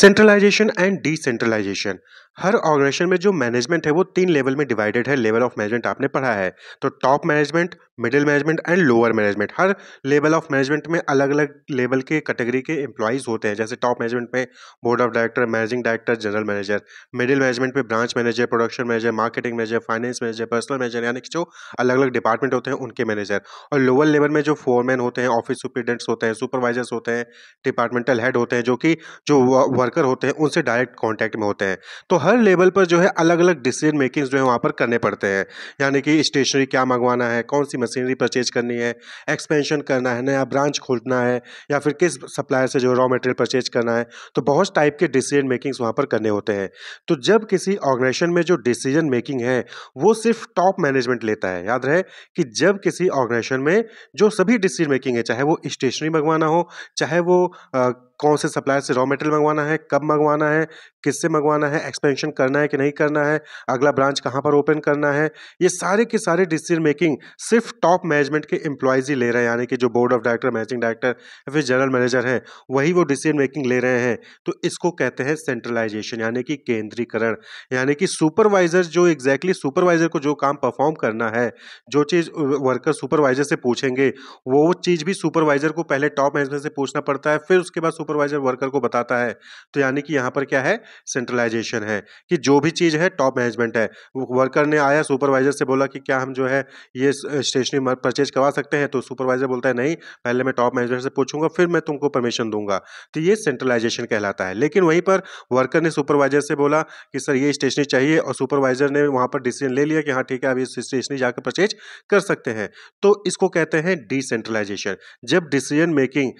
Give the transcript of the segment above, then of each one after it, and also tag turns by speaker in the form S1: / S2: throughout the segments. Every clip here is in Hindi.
S1: सेंट्रलाइजेशन एंड डिसेंट्रलाइजेशन हर ऑर्गेनाइजेशन में जो मैनेजमेंट है वो तीन लेवल में डिवाइडेड है लेवल ऑफ मैनेजमेंट आपने पढ़ा है तो top management middle management and lower management हर लेवल ऑफ मैनेजमेंट में अलग अलग लेवल के कैटेगरी के एम्प्लॉयज़ होते हैं जैसे टॉप मैनेजमेंट में board of director managing director general manager middle management में branch manager production manager marketing manager finance manager personal manager यानी कि जो अलग अलग डिपार्टमेंट होते हैं उनके मैनेजर और लोअर लेवल में जो फोरमैन होते हैं ऑफिस सुप्रिटेंट्स होते हैं सुपरवाइजर्स होते हैं डिपार्टमेंटल हेड होते हैं जो कि जो वर्कर होते हैं उनसे डायरेक्ट कॉन्टैक्ट में होते हैं तो हर लेवल पर जो है अलग अलग डिसीजन मेकिंग्स जो है वहाँ पर करने पड़ते हैं यानी कि स्टेशनरी क्या मंगवाना है कौन सी मशीनरी परचेज करनी है एक्सपेंशन करना है नया ब्रांच खोलना है या फिर किस सप्लायर से जो रॉ मटेरियल परचेज करना है तो बहुत टाइप के डिसीजन मेकिंग्स वहाँ पर करने होते हैं तो जब किसी ऑर्गेनाइजेशन में जो डिसीजन मेकिंग है वो सिर्फ टॉप मैनेजमेंट लेता है याद रहे कि जब किसी ऑर्गेनाइजेशन में जो सभी डिसीजन मेकिंग है चाहे वो स्टेशनरी मंगवाना हो चाहे वो आ, कौन से सप्लायर से रॉ मटेरियल मंगवाना है कब मंगवाना है किससे मंगवाना है एक्सपेंशन करना है कि नहीं करना है अगला ब्रांच कहाँ पर ओपन करना है ये सारे के सारे डिसीजन मेकिंग सिर्फ टॉप मैनेजमेंट के एम्प्लॉयज़ ही ले रहे हैं यानी कि जो board of director managing director या फिर जनरल मैनेजर हैं वही वो डिसीजन मेकिंग ले रहे हैं तो इसको कहते हैं सेंट्रलाइजेशन यानी कि केंद्रीकरण यानी कि सुपरवाइज़र जो एग्जैक्टली exactly सुपरवाइज़र को जो काम परफॉर्म करना है जो चीज़ वर्कर सुपरवाइज़र से पूछेंगे वो चीज़ भी सुपरवाइज़र को पहले टॉप मैनेजमेंट से पूछना पड़ता है फिर उसके बाद सुपरवाइजर वर्कर को बताता है तो यानी कि यहाँ पर क्या है सेंट्रलाइजेशन है कि जो भी चीज़ है टॉप मैनेजमेंट है वर्कर ने आया सुपरवाइजर से बोला कि क्या हम जो है ये स्टेशनरी परचेज करवा सकते हैं तो सुपरवाइजर बोलता है नहीं पहले मैं टॉप मैनेजमेंट से पूछूंगा फिर मैं तुमको परमिशन दूंगा तो ये सेंट्रलाइजेशन कहलाता है लेकिन वहीं पर वर्कर ने सुपरवाइजर से बोला कि सर ये स्टेशनरी चाहिए और सुपरवाइजर ने वहाँ पर डिसीजन ले लिया कि हाँ ठीक है अब इस स्टेशनरी जाकर परचेज कर सकते हैं तो इसको कहते हैं डिसेंट्रलाइजेशन जब डिसीजन मेकिंग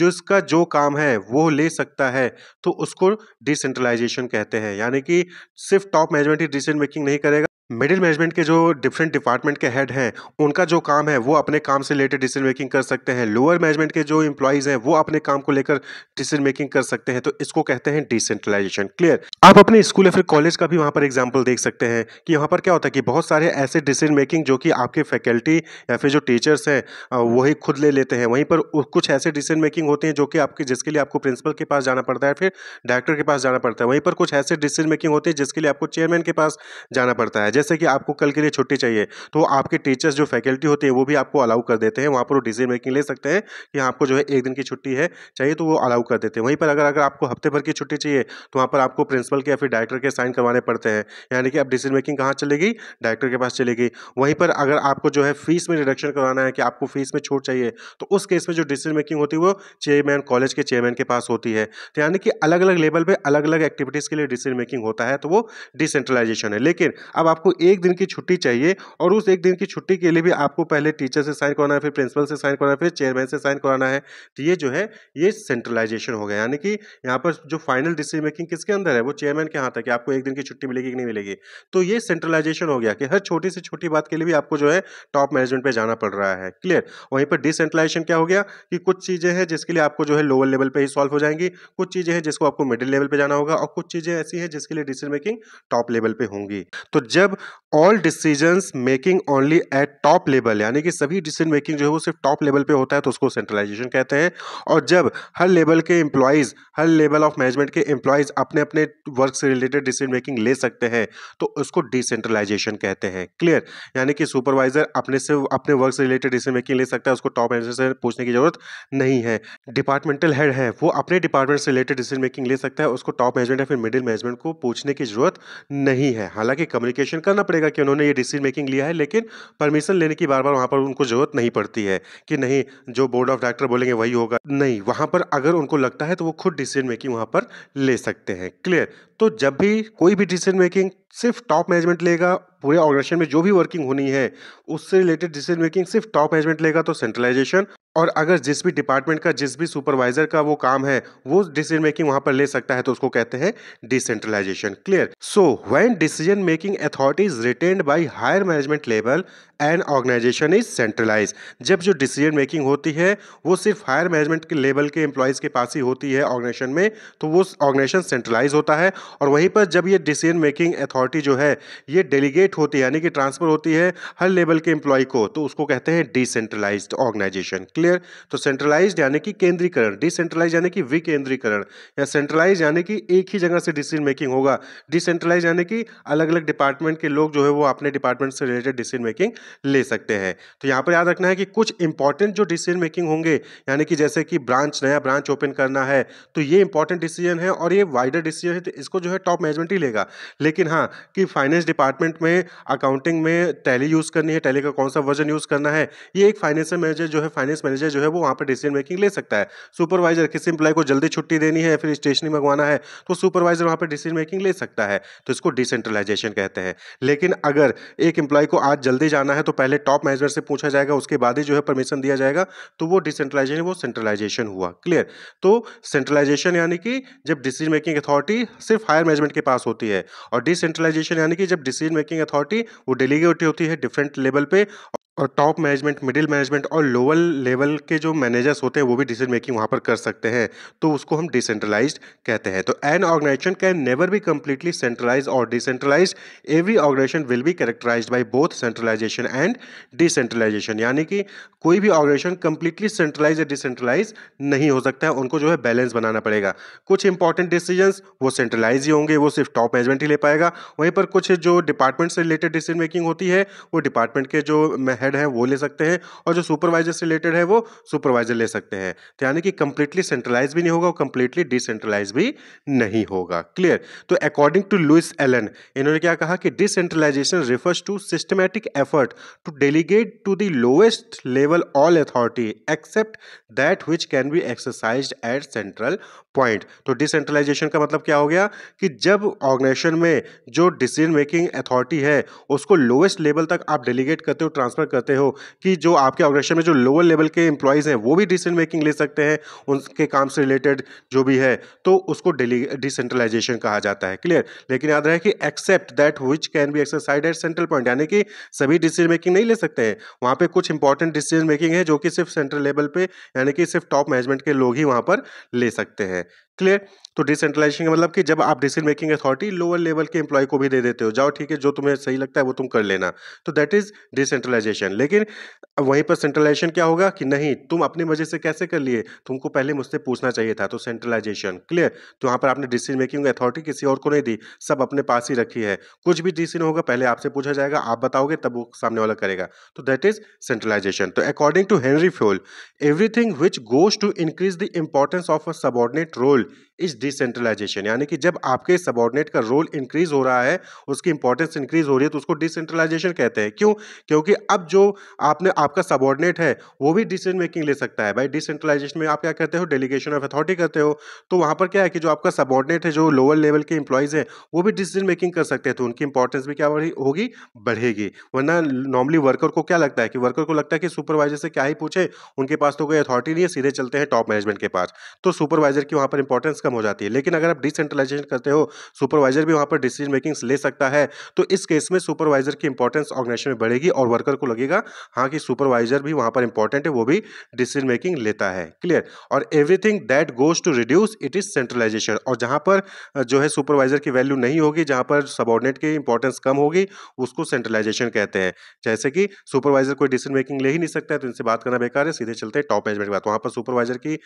S1: जिसका जो काम है है वो ले सकता है तो उसको डिसेंट्रलाइजेशन कहते हैं यानी कि सिर्फ टॉप मैनेजमेंट ही डिसीजन मेकिंग नहीं करेगा मिडिल मैनेजमेंट के जो डिफरेंट डिपार्टमेंट के हेड हैं उनका जो काम है वो अपने काम से रिलेटेड डिसीजन मेकिंग कर सकते हैं लोअर मैनेजमेंट के जो इंप्लाइज हैं वो अपने काम को लेकर डिसीजन मेकिंग कर सकते हैं तो इसको कहते हैं डिसेंट्रलाइजेशन क्लियर आप अपने स्कूल या फिर कॉलेज का भी वहाँ पर एग्जाम्पल देख सकते हैं कि यहाँ पर क्या होता है कि बहुत सारे ऐसे डिसीजन मेकिंग जो कि आपके फैकल्टी या फिर जो टीचर्स हैं वही खुद ले लेते हैं वहीं पर कुछ ऐसे डिसीजन मेकिंग होते हैं जो कि आपके जिसके लिए आपको प्रिंसिपल के पास जाना पड़ता है फिर डायरेक्टर के पास जाना पड़ता है वहीं पर कुछ ऐसे डिसीजन मेकिंग होते हैं जिसके लिए आपको चेयरमैन के पास जाना पड़ता है जैसे कि आपको कल के लिए छुट्टी चाहिए तो आपके टीचर्स जो फैकल्टी होती है वो भी आपको अलाउ कर देते हैं वहाँ पर वो डिसीजन मेकिंग ले सकते हैं कि आपको जो है एक दिन की छुट्टी है चाहिए तो वो अलाउ कर देते हैं वहीं पर अगर अगर आपको हफ्ते भर की छुट्टी चाहिए तो वहाँ पर आपको प्रिंसिपल के या फिर डायरेक्टर के साइन करवाने पड़ते हैं यानी कि अब डिसीजन मेकिंग कहाँ चलेगी डायरेक्टर के पास चलेगी वहीं पर अगर आपको जो है फीस में रिडक्शन करवाना है कि आपको फीस में छूट चाहिए तो उस केस में जो डिसीजन मेकिंग होती है वो चेयरमैन कॉलेज के चेयरमैन के पास होती है तो यानी कि अलग अलग लेवल पर अलग अलग एक्टिविटीज़ के लिए डिसीजन मेकिंग होता है तो वो डिसेंट्रलाइजेशन है लेकिन अब आपको आपको एक दिन की छुट्टी चाहिए और उस एक दिन की छुट्टी के लिए भी आपको पहले टीचर से साइन कराना है फिर प्रिंसिपल से साइन कराना है फिर चेयरमैन से साइन कराना है तो ये जो है ये सेंट्रलाइजेशन हो गया यानी कि यहाँ पर जो फाइनल डिसीजन मेकिंग किसके अंदर है वो चेयरमैन के हाथ है कि आपको एक दिन की छुट्टी मिलेगी कि नहीं मिलेगी तो ये सेंट्रलाइजेशन हो गया कि हर छोटी से छोटी बात के लिए भी आपको जो है टॉप मैनेजमेंट पर जाना पड़ रहा है क्लियर वहीं पर डिसेंट्रलाइजेशन क्या हो गया कि कुछ चीज़ें हैं जिसके लिए आपको जो है लोअर लेवल पर ही सॉल्व हो जाएंगी कुछ चीज़ें हैं जिसको आपको मिडिल लेवल पर जाना होगा और कुछ चीज़ें ऐसी हैं जिसके लिए डिसीजन मेकिंग टॉप लेवल पर होंगी तो जब all decision making only at top level यानी कि सभी डिसीजन मेकिंग जो है वो सिर्फ टॉप लेवल पे होता है तो उसको सेंट्रलाइजेशन कहते हैं और जब हर लेवल के एम्प्लॉयज़ हर लेवल ऑफ मैनेजमेंट के एम्प्लॉयज़ अपने अपने वर्क से रिलेटेड डिसीजन मेकिंग ले सकते हैं तो उसको डिसेंट्रलाइजेशन कहते हैं क्लियर यानी कि सुपरवाइजर अपने से अपने वर्क से रिलेटेड डिसीजन मेकिंग ले सकता है उसको टॉप मैनेजर से पूछने की जरूरत नहीं है डिपार्टमेंटल हेड है वो अपने डिपार्टमेंट से रिलेटेड डिसीजन मेकिंग ले सकता है उसको टॉप मैनेजमेंट या फिर मिडिल मैनेजमेंट को पूछने की जरूरत नहीं है हालांकि कम्युनिकेशन करना पड़ेगा कि उन्होंने ये डिसीजन मेकिंग लिया है लेकिन परमिशन लेने की बार बार वहाँ पर उनको ज़रूरत नहीं पड़ती है कि नहीं जो बोर्ड ऑफ डायरेक्टर बोलेंगे वही होगा नहीं वहाँ पर अगर उनको लगता है तो वो खुद डिसीजन मेकिंग वहाँ पर ले सकते हैं क्लियर तो जब भी कोई भी डिसीजन मेकिंग सिर्फ टॉप मैनेजमेंट लेगा पूरे ऑर्गेनाइजेशन में जो भी वर्किंग होनी है उससे रिलेटेड डिसीजन मेकिंग सिर्फ टॉप मैनेजमेंट लेगा तो सेंट्रलाइजेशन और अगर जिस भी डिपार्टमेंट का जिस भी सुपरवाइजर का वो काम है वो डिसीजन मेकिंग वहां पर ले सकता है तो उसको कहते हैं decentralisation clear so when decision making authority is retained by higher management level and organisation is centralise जब जो डिसीजन मेकिंग होती है वो सिर्फ हायर मैनेजमेंट के लेवल के एम्प्लॉयज़ के पास ही होती है ऑर्गेनाइजेशन में तो वो ऑर्गेनाइजेशन सेंट्रलाइज होता है और वहीं पर जब ये डिसीजन मेकिंग अथॉरिटी जो है ये डेलीगेट होती है यानी कि ट्रांसफर होती है हर लेवल के एम्प्लॉय को तो उसको कहते हैं डिसेंट्रलाइज ऑर्गेनाइजेशन क्लियर क्लियर तो सेंट्रलाइज यानी कि केंद्रीकरण डिसेंट्रलाइज यानी कि विकेंद्रीकरण या सेंट्रलाइज यानी कि एक ही जगह से डिसीजन मेकिंग होगा डिसेंट्रलाइज यानी कि अलग अलग डिपार्टमेंट के लोग जो है वो अपने डिपार्टमेंट से रिलेटेड डिसीजन मेकिंग ले सकते हैं तो यहाँ पर याद रखना है कि कुछ इंपॉर्टेंट जो डिसीजन मेकिंग होंगे यानी कि जैसे कि ब्रांच नया ब्रांच ओपन करना है तो ये इंपॉर्टेंट डिसीजन है और ये वाइडर डिसीजन है तो इसको जो है टॉप मैनेजमेंट ही लेगा लेकिन हाँ कि फाइनेंस डिपार्टमेंट में अकाउंटिंग में टैली यूज़ करनी है टैली का कौन सा वर्जन यूज़ करना है ये एक फाइनेंशियल मैनेजर जो है फाइनेंस मैनेजर मैनेजर जो है वो वहाँ पर डिसीजन मेकिंग ले सकता है सुपरवाइजर किसी एम्प्लॉय को जल्दी छुट्टी देनी है फिर स्टेशनरी मंगवाना है तो सुपरवाइजर वहाँ पर डिसीजन मेकिंग ले सकता है तो इसको डिसेंट्रलाइजेशन कहते हैं लेकिन अगर एक एम्प्लॉय को आज जल्दी जाना है तो पहले टॉप मैनेजर से पूछा जाएगा उसके बाद ही जो है परमिशन दिया जाएगा तो वो डिसेंट्रलाइजेशन वो सेंट्रलाइजेशन हुआ क्लियर तो सेंट्रलाइजेशन यानी कि जब डिसीजन मेकिंग अथॉरिटी सिर्फ हायर मैनेजमेंट के पास होती है और डिसेंट्रलाइजेशन यानी कि जब डिसीजन मेकिंग अथॉरिटी वो डेलीगेट होती है डिफरेंट लेवल पे और टॉप मैनेजमेंट मिडिल मैनेजमेंट और लोअर लेवल के जो मैनेजर्स होते हैं वो भी डिसीजन मेकिंग वहाँ पर कर सकते हैं तो उसको हम डिसेंट्रलाइज कहते हैं तो an organisation can never be completely centralise और decentralise every organisation will be characterise by both centralisation and decentralisation यानी कि कोई भी ऑर्गेनाइजेशन कम्प्लीटली सेंट्रलाइज या डिसेंट्रलाइज नहीं हो सकता है उनको जो है बैलेंस बनाना पड़ेगा कुछ इंपॉर्टेंट डिसीजंस वो सेंट्रलाइज ही होंगे वो सिर्फ टॉप मैनेजमेंट ही ले पाएगा वहीं पर कुछ जो डिपार्टमेंट से रिलेटेड डिसीजन मेकिंग होती है वो डिपार्टमेंट के जो हेड है वो ले सकते हैं और जो सुपरवाइजर से रिलेटेड है वो सुपरवाइजर ले सकते हैं तो यानी कि कंप्लीटली सेंट्रलाइज भी नहीं होगा और कंप्लीटली डिसेंट्रलाइज भी नहीं होगा क्लियर तो अकॉर्डिंग टू लुइस एलन इन्होंने क्या कहा कि decentralisation refers to systematic effort to delegate to the lowest level all authority except that which can be exercise at central point तो डिसेंट्रलाइजेशन का मतलब क्या हो गया कि जब ऑर्गेनाइजेशन में जो डिसीजन मेकिंग अथॉरिटी है उसको लोएस्ट लेवल तक आप डेलीगेट करते हो ट्रांसफर करते हो कि जो आपके ऑर्गेनाइजेशन में जो लोअर लेवल के एम्प्लॉयज़ हैं वो भी डिसीजन मेकिंग ले सकते हैं उनके काम से रिलेटेड जो भी है तो उसको डिसेंट्रलाइजेशन कहा जाता है क्लियर लेकिन याद रहे कि except that which can be exercised at central point यानी कि सभी डिसीजन मेकिंग नहीं ले सकते हैं वहाँ पर कुछ इंपॉर्टेंट डिसीजन मेकिंग है जो कि सिर्फ सेंट्रल लेवल पर यानी कि सिर्फ टॉप मैनेजमेंट के लोग ही वहाँ पर ले सकते हैं क्लियर तो डिसेंट्रलाइजेशन का मतलब कि जब आप decision making authority lower level के एम्प्लॉय को भी दे देते हो जाओ ठीक है जो तुम्हें सही लगता है वो तुम कर लेना तो दैट इज डिसेंट्रलाइजेशन लेकिन वहीं पर सेंट्रलाइजेशन क्या होगा कि नहीं तुम अपनी मजे से कैसे कर लिए तुमको पहले मुझसे पूछना चाहिए था तो सेंट्रलाइजेशन क्लियर तो यहाँ पर आपने डिसीजन मेकिंग अथॉरिटी किसी और को नहीं दी सब अपने पास ही रखी है कुछ भी डिसीजन होगा पहले आपसे पूछा जाएगा आप बताओगे तब वो सामने वाला करेगा तो दैट इज सेंट्रलाइजेशन तो according to Henri Fayol everything which goes to increase the importance of a subordinate role Lord is decentralisation यानी कि जब आपके सबॉर्डिनेट का रोल इंक्रीज हो रहा है उसकी इंपॉर्टेंस इंक्रीज हो रही है तो उसको डिसेंट्रलाइजेशन कहते हैं क्यों क्योंकि अब जो आपने आपका सबॉर्डिनेट है वो भी डिसीजन मेकिंग ले सकता है भाई डिसेंट्रलाइजेशन में आप क्या करते हो डेलीगेशन ऑफ अथॉरिटी करते हो तो वहाँ पर क्या है कि जो आपका सबॉर्डिनेट है जो लोअर लेवल के इंप्लॉयज़ हैं वो भी डिसीजन मेकिंग कर सकते हैं तो उनकी इंपॉर्टेंस भी क्या होगी बढ़ेगी वरना नॉर्मली वर्कर को क्या लगता है कि वर्कर को लगता है कि सुपरवाइजर से क्या ही पूछे उनके पास तो कोई अथॉरिटी नहीं है सीधे चलते हैं टॉप मैनेजमेंट के पास तो सुपरवाइजर की वहाँ पर इंपॉर्टेंस कम हो जाती है लेकिन अगर आप डिसेंट्रलाइजेशन करते हो सुपरवाइजर भी वहाँ पर डिसीजन मेकिंग्स ले सकता है तो इस केस में सुपरवाइजर की इंपॉर्टेंस ऑर्गेनाइजेशन में बढ़ेगी और वर्कर को लगेगा हाँ कि सुपरवाइजर भी वहाँ पर इंपॉर्टेंट है वो भी डिसीजन मेकिंग लेता है क्लियर और everything that goes to reduce it is centralisation और जहाँ पर जो है सुपरवाइजर की वैल्यू नहीं होगी जहाँ पर सबॉर्डिनेट की इंपॉर्टेंस कम होगी उसको सेंट्रलाइजेशन कहते हैं जैसे कि सुपरवाइजर कोई डिसीजन मेकिंग ले ही नहीं सकता है तो इनसे बात करना बेकार है सीधे चलते हैं टॉप मैनेजमेंट की बात वहाँ पर सुपरवाइजर की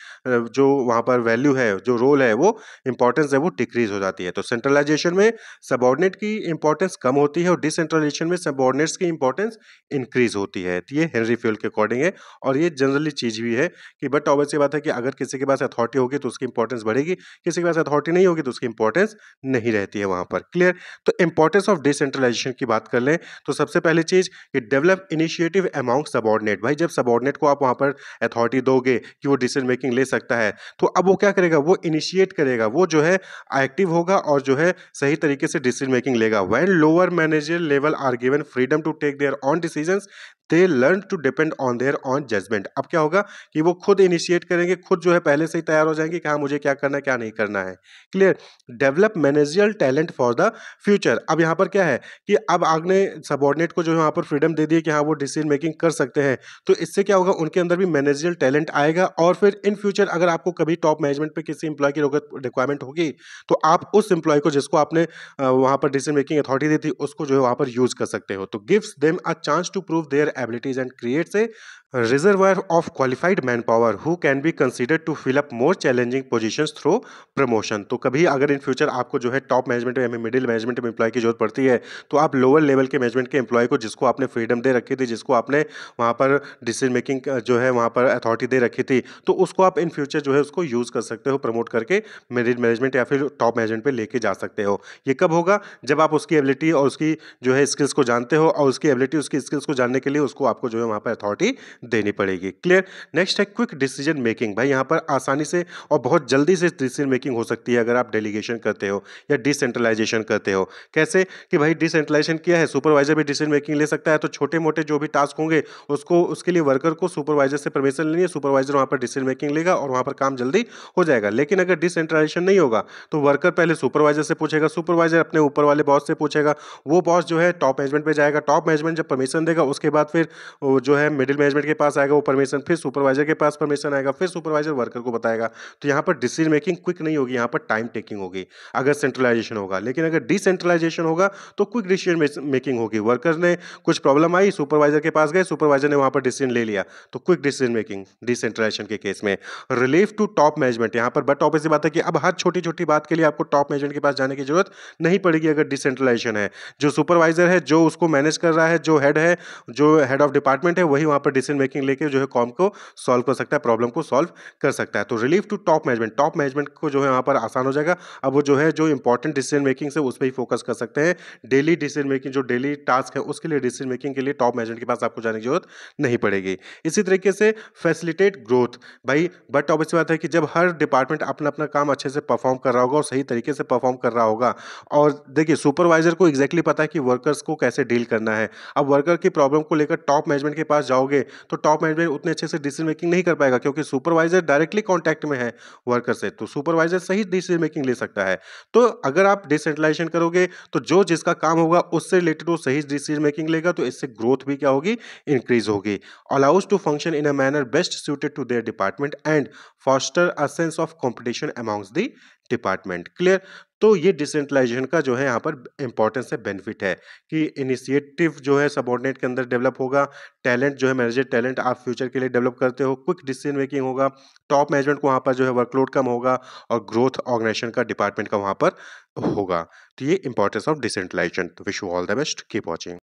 S1: जो वहाँ पर वैल्यू है जो रोल है है वो इंपॉर्टेंस है वो डिक्रीज हो जाती है तो सेंट्रलाइजेशन में सबॉर्डिनेट की इंपॉर्टेंस कम होती है और डिसेंट्रलाइजेशन में सबॉर्डिनेट्स की इंपॉर्टेंस इंक्रीज होती है तो ये हेनरी फ्यूल के अकॉर्डिंग है और ये जनरली चीज़ भी है कि बट ऑब्वियस बात है कि अगर किसी के पास अथॉरिटी होगी तो उसकी इंपॉर्टेंस बढ़ेगी किसी के पास अथॉरिटी नहीं होगी तो उसकी इंपॉर्टेंस नहीं रहती है वहां पर क्लियर तो इंपॉर्टेंस ऑफ डिसेंट्रलाइजेशन की बात कर लें तो सबसे पहली चीज़ कि डेवलप इनिशिएटिव अमाउंट सबॉर्डिनेट भाई जब सबॉर्डिनेट को आप वहां पर अथॉरिटी दोगे कि वो डिसीजन मेकिंग ले सकता है तो अब वो क्या करेगा वो इनिशिएट इनिशिएट करेगा वो जो है एक्टिव होगा और जो है सही तरीके से डिसीजन मेकिंग लेगा when lower manager level are given freedom to take their own decision they learn to depend on their own judgement अब क्या होगा कि वो खुद इनिशिएट करेंगे खुद जो है पहले से ही तैयार हो जाएंगे कि हाँ मुझे क्या करना है क्या नहीं करना है clear develop managerial talent for the future अब यहाँ पर क्या है कि अब आगने सबॉर्डिनेट को जो है वहाँ पर फ्रीडम दे दिए कि हाँ वो डिसीजन मेकिंग कर सकते हैं तो इससे क्या होगा उनके अंदर भी मैनेजियल टैलेंट आएगा और फिर इन फ्यूचर अगर आपको कभी टॉप मैनेजमेंट पर किसी इंप्लॉय की रिक्वायरमेंट होगी तो आप उस इंप्लॉय को जिसको आपने वहाँ पर डिसीजन मेकिंग अथॉरिटी दी थी उसको जो है वहाँ पर यूज़ कर सकते हो तो gives them a chance to prove their abilities and creates a of qualified manpower who can be considered to fill up more challenging position through promotion तो कभी अगर इन फ्यूचर आपको जो है टॉप मैनेजमेंट में मिडिल मैनेजमेंट में एम्प्लॉय की जरूरत पड़ती है तो आप लोअर लेवल के मैनेजमेंट के एम्प्लॉय को जिसको आपने फ्रीडम दे रखी थी जिसको आपने वहाँ पर डिसीजन मेकिंग जो है वहाँ पर अथॉरिटी दे रखी थी तो उसको आप इन फ्यूचर जो है उसको यूज़ कर सकते हो प्रमोट करके मेरिट मैनेजमेंट या फिर टॉप मैनेजमेंट पर लेके जा सकते हो ये कब होगा जब आप उसकी एबिलिटी और उसकी जो है स्किल्स को जानते हो और उसकी एबिलिटी उसकी स्किल्स को जानने के लिए उसको आपको जो है वहाँ पर अथॉरिटी देनी पड़ेगी क्लियर नेक्स्ट है क्विक डिसीजन मेकिंग भाई यहाँ पर आसानी से और बहुत जल्दी से डिसीजन मेकिंग हो सकती है अगर आप डेलीगेशन करते हो या डिसेंट्रलाइजेशन करते हो कैसे कि भाई डिसेंट्रलाइजेशन किया है सुपरवाइजर भी डिसीजन मेकिंग ले सकता है तो छोटे मोटे जो भी टास्क होंगे उसको उसके लिए वर्कर को सुपरवाइजर से परमिशन लेनी है सुपरवाइजर वहाँ पर डिसीजन मेकिंग लेगा और वहाँ पर काम जल्दी हो जाएगा लेकिन अगर डिसेंट्रलाइजेशन नहीं होगा तो वर्कर पहले सुपरवाइजर से पूछेगा सुपरवाइजर अपने ऊपर वाले बॉस से पूछेगा वो बॉस जो है टॉप मैनेजमेंट पर जाएगा टॉप मैनेजमेंट जब परमिशन देगा उसके बाद फिर जो है मिडिल मैनेजमेंट के पास आएगा वो परमिशन फिर सुपरवाइजर के पास परमिशन आएगा फिर सुपरवाइजर वर्कर को बताएगा तो यहाँ पर डिसीजन मेकिंग क्विक नहीं होगी यहाँ पर टाइम टेकिंग होगी अगर सेंट्रलाइजेशन होगा लेकिन अगर डिसेंट्रलाइजेशन होगा तो क्विक डिसीजन मेकिंग होगी वर्कर ने कुछ प्रॉब्लम आई सुपरवाइजर के पास गए सुपरवाइजर ने वहाँ पर डिसीजन ले लिया तो क्विक डिसीजन मेकिंग डिसेंट्रलाइजेशन के केस में रिलीफ टू टॉप मैनेजमेंट यहाँ पर बट ऑफिस बात है कि अब हर छोटी छोटी बात के लिए आपको टॉप मैनेजमेंट के पास जाने की जरूरत नहीं पड़ेगी अगर डिसेंट्रलाइजेशन है जो सुपरवाइजर है जो उसको मैनेज कर रहा है जो हेड है जो हेड ऑफ डिपार्टमेंट है वही वहाँ पर डिसीजन मेकिंग लेके जो है कॉम को सॉल्व कर सकता है प्रॉब्लम को सॉल्व कर सकता है तो relief to top management top management को जो है यहाँ पर आसान हो जाएगा अब वो जो है जो इंपॉर्टेंट डिसीजन मेकिंग से उस पर ही फोकस कर सकते हैं डेली डिसीजन मेकिंग जो डेली टास्क है उसके लिए डिसीजन मेकिंग के लिए टॉप मैनेजमेंट के पास आपको जाने की जरूरत नहीं पड़ेगी इसी तरीके से फैसिलिटेट ग्रोथ भाई बट ऑब्वियस बात है कि जब हर डिपार्टमेंट अपना अपना काम अच्छे से परफॉर्म कर रहा होगा और सही तरीके से परफॉर्म कर रहा होगा और देखिए सुपरवाइजर को एग्जैक्टली exactly पता है कि वर्कर्स को कैसे डील करना है अब वर्कर की प्रॉब्लम को लेकर टॉप मैनेजमेंट के पास जाओगे तो टॉप मैनेजमेंट उतने अच्छे से डिसीजन मेकिंग नहीं कर पाएगा क्योंकि सुपरवाइजर डायरेक्टली कॉन्टैक्ट में है वर्कर से तो सुपरवाइजर सही डिसीजन मेकिंग ले सकता है तो अगर आप डिसेंट्रलाइजेशन करोगे तो जो जिसका काम होगा उससे रिलेटेड वो सही डिसीजन मेकिंग लेगा तो इससे ग्रोथ भी क्या होगी इंक्रीज होगी allows to function in a manner best suited to their department and foster a sense of competition amongst the department clear तो ये डिसेंट्रलाइजेशन का जो है यहाँ पर इंपॉर्टेंस है बेनिफिट है कि इनिशिएटिव जो है सबॉर्डिनेट के अंदर डेवलप होगा टैलेंट जो है मैनेजर टैलेंट आप फ्यूचर के लिए डेवलप करते हो क्विक डिसीजन मेकिंग होगा टॉप मैनेजमेंट को वहाँ पर जो है वर्कलोड कम होगा और ग्रोथ ऑर्गेनाइजेशन का डिपार्टमेंट का वहाँ पर होगा तो ये इंपॉर्टेंस ऑफ डिसेंट्रलाइजेशन तो wish you all the best keep watching